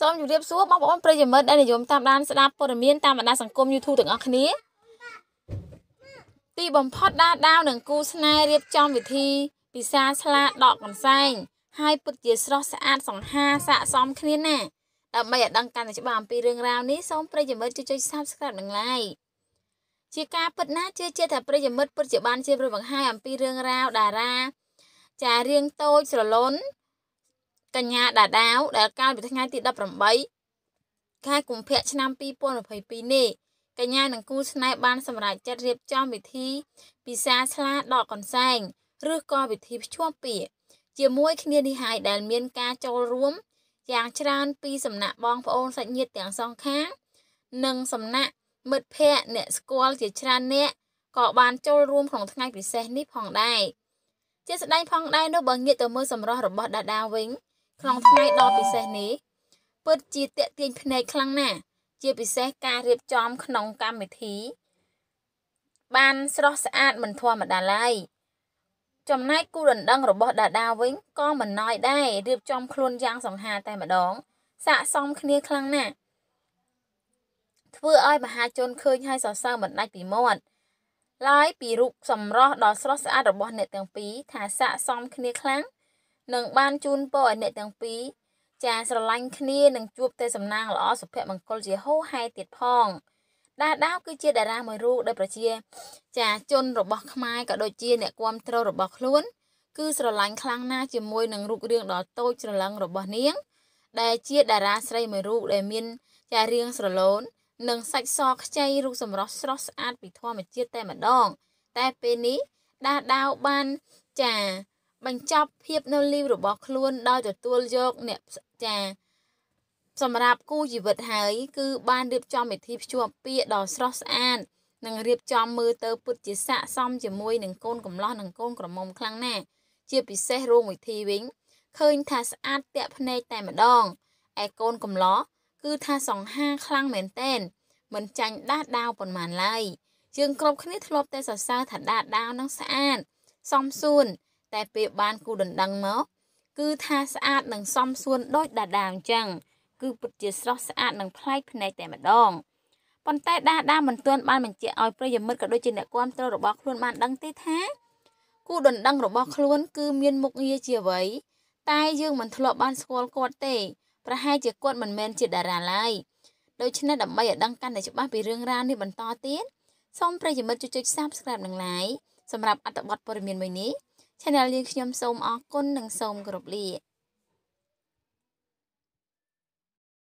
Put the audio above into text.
សូមជម្រាបសួរបងប្អូនប្រិយមិត្តដែលនិយមតាមដានស្ដាប់ព័ត៌មានតាមបណ្ដាសង្គម YouTube ទាំងអស់គ្នាទីបំផុតដាដាវនឹងគូស្នេហ៍រៀបចំវិធីពិសាស្លាដកកន្សែងហើយពិតជាស្រស់ស្អាតសង្ហាស័កសមគ្នាណាដើម្បីឲ្យដឹងកាន់តែច្បាស់អំពីរឿងរ៉ាវនេះសូមប្រិយមិត្តជួយចុច Subscribe និង Like ជាការពិតណាជឿជាក់ថាប្រិយមិត្តពិតជាបានជៀបរួចបង្ហាញអំពីរឿងរ៉ាវតារា ចារៀងតូចស្រលន់កញ្ញាដាដាវដែលកាលពីថ្ងៃទី18ខែកុម្ភៈឆ្នាំ2022នេះកញ្ញានិងគូស្នេហ៍បានសម្រេចចិត្តរៀបចំពិធីពិសាស្លាដកកន្សែងឬក៏ពិធីភ្ជាប់ពាក្យជាមួយគ្នានេះហើយដែលមានការចូលរួមយ៉ាងច្រើន ពីសំណាក់បងប្អូនសាច់ញាតិទាំងសងខាង និងសំណាក់មិត្តភ័ក្តិអ្នកស្គាល់ជាច្រើនអ្នកក៏បានចូលរួមក្នុងថ្ងៃពិសេសនេះផងដែរជា ស្ដែងផងដែរនៅបើងាកទៅមើលសម្រស់របស់ដាដាវិញក្នុងថ្ងៃដ៏ពិសេសនេះពិតជាតាក់ទាញភ្នែកខ្លាំងណាស់ជាពិសេសការរៀបចំក្នុងកម្មវិធី បានស្រស់ស្អាតមិនធម្មតាឡើយចំណែកគូដណ្ដឹងរបស់ដាដាវិញក៏មិនណ້ອຍដែររៀបចំខ្លួនយ៉ាងសង្ហាតែម្ដងស័កសមគ្នាខ្លាំងណាស់ធ្វើឲ្យមហាជនឃើញហើយសរសើរមិនដាច់ពីមាត់ឡើយពីរូបសម្រស់ដ៏ស្រស់ស្អាតរបស់អ្នកទាំងពីរថាស័កសមគ្នាខ្លាំងនឹងបានជូនពរឲ្យអ្នកទាំងពីរចាស្រឡាញ់គ្នានឹងជួបតែសំណាង ល្អសុភមង្គលជាហូរហែទៀតផងដាដាវគឺជាតារាមួយរូបដែលប្រជា ចាជនរបស់ខ្មែរក៏ដូចជាអ្នកគាំទ្ររបស់ខ្លួនគឺស្រឡាញ់ខ្លាំងណាស់ជាមួយនឹងរូបរាងដ៏តូចច្រឡឹងរបស់នាង ដែលជាតារាស្រីមួយរូបដែលមាន ចារាងស្រឡូននិងសាច់សខ្ចីរូបសម្រស់ស្រស់ស្អាតពីធម្មជាតិតែម្ដង តែពេលនេះដាដាវបានចាបញ្ចប់ភាពនៅលីវរបស់ខ្លួនដោយទទួលយកអ្នកចា សម្រាប់គូជីវិតហើយគឺ បានរៀបចំពិធីភ្ជាប់ពាក្យដ៏ស្រស់ស្អាតនិងរៀបចំមើលទៅពុតជាស័កសមជាមួយនឹងកូនកំលោះនិងកូនក្រមុំខ្លាំងណាស់ជាពិសេសរួមមួយធីវិញឃើញថាស្អាតតាក់ភ្នែកតែម្ដងឯកូនកំលោះគឺថាសង្ហាខ្លាំងមែនតែនមិនចាញ់ដាស់ដាវប៉ុន្មានឡើយយើងគ្រប់គ្នាធ្លាប់តែសរសើរថាដាស់ដាវនឹងស្អាតសំសួនតែពេលបានគូដណ្ដឹងមកគឺថាស្អាតនិងសមសួនដូចដាដាអញ្ចឹងគឺពិតជាស្រស់ស្អាតនិងប្លែកភ្នែកតែម្ដងប៉ុន្តែដាដាមិនទាន់បានបញ្ជាក់ឲ្យប្រិយមិត្តក៏ដូចជាអ្នកគាំទ្ររបស់ខ្លួនបានដឹងទេថាគូដណ្ដឹងរបស់ខ្លួនគឺមានមុខងារជាអ្វីតែយើងមិនធ្លាប់បានស្គាល់គាត់ទេប្រហែលជាគាត់មិនមែនជាតារាឡើយដូច្នេះដើម្បីឲ្យដឹងកាន់តែច្បាស់ពីរឿងរ៉ាវនេះបន្តទៀតសូមប្រិយមិត្តជួយចុច Subscribe និង Like សម្រាប់អត្ថបទព័ត៌មានមួយនេះ Channel យើងខ្ញុំសូមអរគុណនិងសូមគោរពលា